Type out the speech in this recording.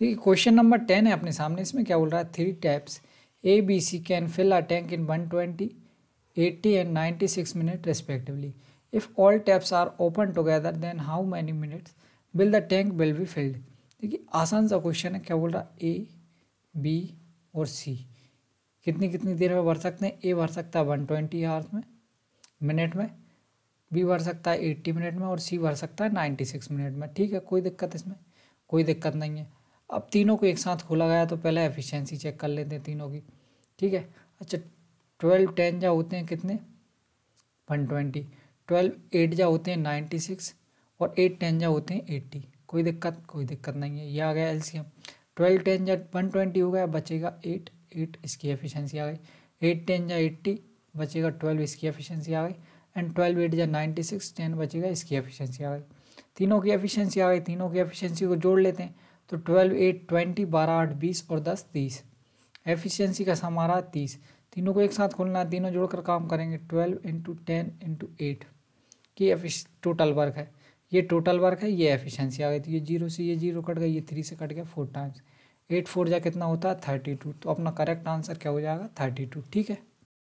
देखिए question number ten है अपने सामने इसमें क्या बोल रहा है three taps A B C can fill a tank in one twenty eighty and ninety six minute respectively if all taps are open together then how many minutes will the tank will be filled देखिए आसान सा question है क्या बोल रहा है A B और सी कितनी कितनी देर में भर सकते हैं ए भर सकता है वन ट्वेंटी आवर्स में मिनट में बी भर सकता है एट्टी मिनट में और सी भर सकता है नाइन्टी सिक्स मिनट में ठीक है कोई दिक्कत इसमें कोई दिक्कत नहीं है अब तीनों को एक साथ खोला गया तो पहले एफिशिएंसी चेक कर लेते हैं तीनों की ठीक है अच्छा ट्वेल्व टेन जा होते हैं कितने वन ट्वेंटी ट्वेल्व एट जा होते हैं नाइन्टी सिक्स और एट टेन जा होते हैं एट्टी कोई दिक्कत कोई दिक्कत नहीं है ये आ गया एम ट्वेल्व टेन जा वन ट्वेंटी हो गया बचेगा एट एट इसकी एफिशिएंसी आ गई एट टेन या एट्टी बचेगा ट्वेल्व इसकी एफिशिएंसी आ गई एंड ट्वेल्व एट जा नाइन्टी सिक्स टेन बचेगा इसकी एफिशिएंसी आ गई तीनों की एफिशिएंसी आ गई तीनों की एफिशिएंसी को जोड़ लेते हैं तो ट्वेल्व एट ट्वेंटी बारह आठ बीस और दस तीस एफिशिएंसी का समारा तीस तीनों को एक साथ खोलना है तीनों जोड़कर काम करेंगे twelve into ten into eight कि एफिश टोटल वर्क है ये टोटल वर्क है ये एफिशिएंसी आ गई तो ये जीरो से ये जीरो कट गया ये थ्री से कट गया फोर टाइम्स एट फोर जा कितना होता है थर्टी टू तो अपना करेक्ट आंसर क्या हो जाएगा थर्टी टू ठीक है